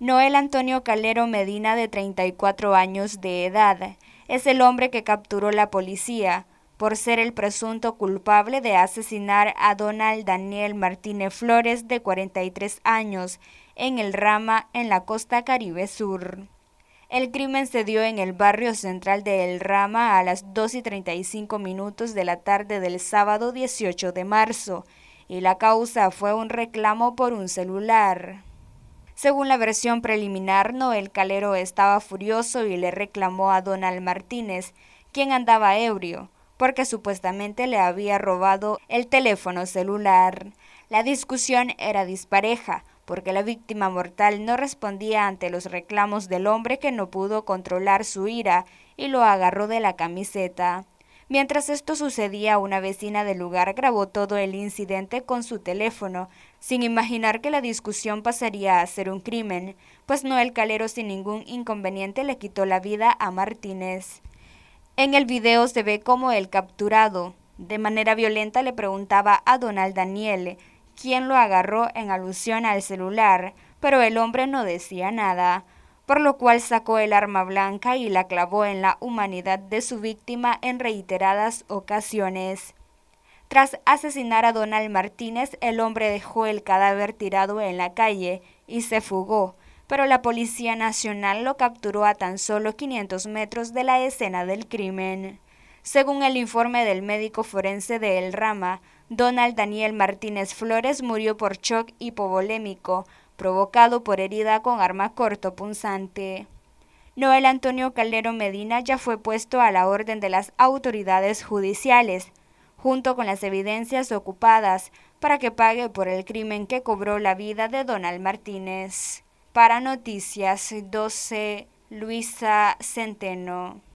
Noel Antonio Calero Medina, de 34 años de edad, es el hombre que capturó la policía por ser el presunto culpable de asesinar a Donald Daniel Martínez Flores, de 43 años, en el Rama, en la costa Caribe Sur. El crimen se dio en el barrio central de El Rama a las 2 y 35 minutos de la tarde del sábado 18 de marzo, y la causa fue un reclamo por un celular. Según la versión preliminar, Noel Calero estaba furioso y le reclamó a Donald Martínez, quien andaba ebrio, porque supuestamente le había robado el teléfono celular. La discusión era dispareja, porque la víctima mortal no respondía ante los reclamos del hombre que no pudo controlar su ira y lo agarró de la camiseta. Mientras esto sucedía, una vecina del lugar grabó todo el incidente con su teléfono, sin imaginar que la discusión pasaría a ser un crimen, pues Noel Calero sin ningún inconveniente le quitó la vida a Martínez. En el video se ve como el capturado, de manera violenta, le preguntaba a Donald Daniel, quién lo agarró en alusión al celular, pero el hombre no decía nada por lo cual sacó el arma blanca y la clavó en la humanidad de su víctima en reiteradas ocasiones. Tras asesinar a Donald Martínez, el hombre dejó el cadáver tirado en la calle y se fugó, pero la Policía Nacional lo capturó a tan solo 500 metros de la escena del crimen. Según el informe del médico forense de El Rama, Donald Daniel Martínez Flores murió por shock hipovolémico provocado por herida con arma corto punzante. Noel Antonio Caldero Medina ya fue puesto a la orden de las autoridades judiciales, junto con las evidencias ocupadas, para que pague por el crimen que cobró la vida de Donald Martínez. Para Noticias 12, Luisa Centeno.